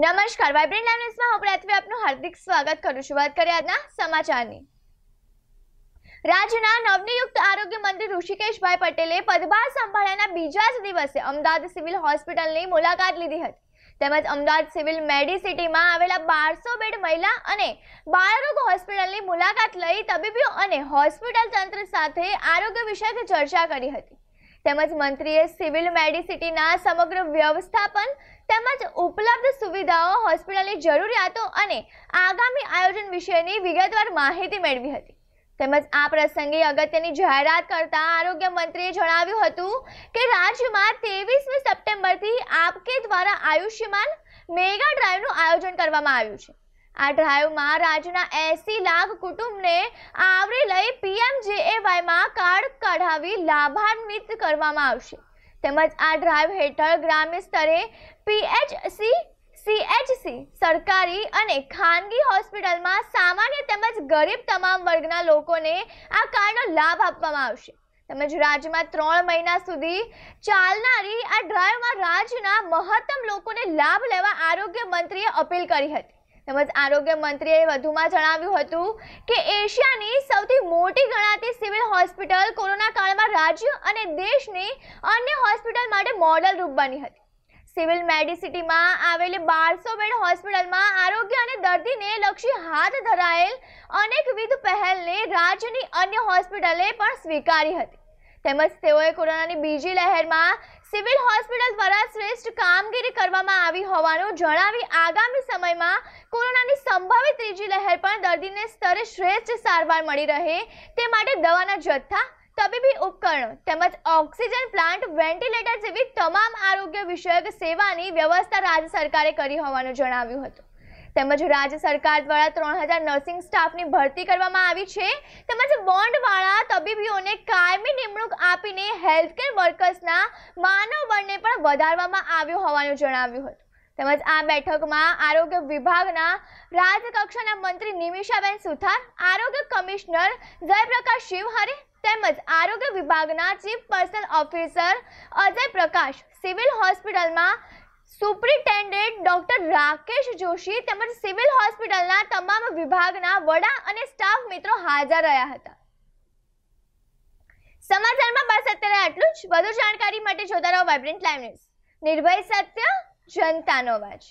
નમસ્કાર vibrant live ન્યૂઝમાં હું પ્રથમે આપનું હાર્દિક સ્વાગત કરું છું વાત કરીએ આજના સમાચારની રાજ્યના નવનિયુક્ત આરોગ્ય મંત્રી ઋષિકેશભાઈ પટેલે પદભાર સંભાળ્યાના બીજા જ દિવસે અમદાવાદ સિવિલ હોસ્પિટલની મુલાકાત લીધી હતી તેમજ અમદાવાદ સિવિલ મેડિસિટીમાં આવેલા બારસો બેડ મહિલા અને બાળરોગ હોસ્પિટલની મુલાકાત લઈ તબીબીઓ અને હોસ્પિટલ તંત્ર સાથે આરોગ્ય વિષયક ચર્ચા કરી હતી તેમજ મંત્રીએ સિવિલ મેડિસિટીના સમગ્ર વ્યવસ્થાપન તેમજ ઉપલબ્ધ સુવિધાઓ હોસ્પિટલની જરૂરિયાતો અને આગામી આયોજન વિશેની વિગતવાર માહિતી મેળવી હતી તેમજ આ પ્રસંગે અગત્યની જાહેરાત કરતા આરોગ્ય મંત્રીએ જણાવ્યું હતું કે રાજ્યમાં ત્રેવીસમી સપ્ટેમ્બરથી આપકે દ્વારા આયુષ્યમાન મેગા ડ્રાઈવનું આયોજન કરવામાં આવ્યું છે આ ડ્રાઈવમાં રાજ્યના એસી લાખ કુટુંબને આવરી લઈ પીએમજેએવાયમાં કાર્ડ કઢાવી લાભાન્વિત કરવામાં આવશે તેમજ આ ડ્રાઈવ હેઠળ ગ્રામ્ય સ્તરે પીએચસી સીએચસી સરકારી અને ખાનગી હોસ્પિટલમાં સામાન્ય તેમજ ગરીબ તમામ વર્ગના લોકોને આ કાર્ડનો લાભ આપવામાં આવશે તેમજ રાજ્યમાં ત્રણ મહિના સુધી ચાલનારી આ ડ્રાઈવમાં રાજ્યના મહત્તમ લોકોને લાભ લેવા આરોગ્ય મંત્રીએ અપીલ કરી હતી તેમજ આરોગ્ય મંત્રીએ વધુમાં જણાવ્યું હતું કે એશિયાની સૌથી મોટી ગણાતી સિવિલ હોસ્પિટલ કોરોના કાળમાં રાજ્ય અને દેશની અન્ય હોસ્પિટલ માટે મોડલ રૂપ બની હતી સિવિલ મેડિસિટીમાં આવેલી બારસો બેડ હોસ્પિટલમાં આરોગ્ય અને દર્દીને લક્ષી હાથ ધરાયેલ અનેકવિધ પહેલને રાજ્યની અન્ય હોસ્પિટલે પણ સ્વીકારી હતી તેમજ તેઓએ કોરોનાની બીજી લહેરમાં સિવિલ હોસ્પિટલ દ્વારા શ્રેષ્ઠ કામગીરી કરવામાં આવી હોવાનું જણાવી આગામી સમયમાં કોરોનાની સંભવિત ત્રીજી લહેર પણ દર્દીને સ્તરે શ્રેષ્ઠ સારવાર મળી રહે તે માટે દવાના જથ્થા તબીબી ઉપકરણો તેમજ ઓક્સિજન પ્લાન્ટ વેન્ટિલેટર જેવી તમામ આરોગ્ય વિષયક સેવાની વ્યવસ્થા રાજ્ય સરકારે કરી હોવાનું જણાવ્યું હતું તેમજ રાજ્ય સરકાર દ્વારા ત્રણ હજાર નર્સિંગ સ્ટાફની ભરતી કરવામાં આવી છે તેમજ બોન્ડવાળા તબીબીઓને કાયમી નિમણૂક આપીને હેલ્થકેર વર્કર્સના માનવ બળને પણ વધારવામાં આવ્યું હોવાનું જણાવ્યું હતું તેમજ આ બેઠકમાં આરોગ્ય વિભાગના રાજ્યકક્ષાના મંત્રી નિમિષાબેન સુથાર આરોગ્ય કમિશનર જયપ્રકાશ શિવહરે તેમજ આરોગ્ય વિભાગના chief personnel officer Ajay Prakash civil હોસ્પિટલમાં સુપ્રિન્ટેન્ડન્ટ ડોક્ટર રાકેશ જોશી તેમજ સિવિલ હોસ્પિટલના તમામ વિભાગના વડા અને સ્ટાફ મિત્રો હાજર રહ્યા હતા સમાચારમાં બસ અત્યારે આટલું જ વધુ જાણકારી માટે જોતા રહો વાઇબ્રન્ટ લાઈવ ન્યૂઝ નિર્ભય સત્ય જનતાનો અવાજ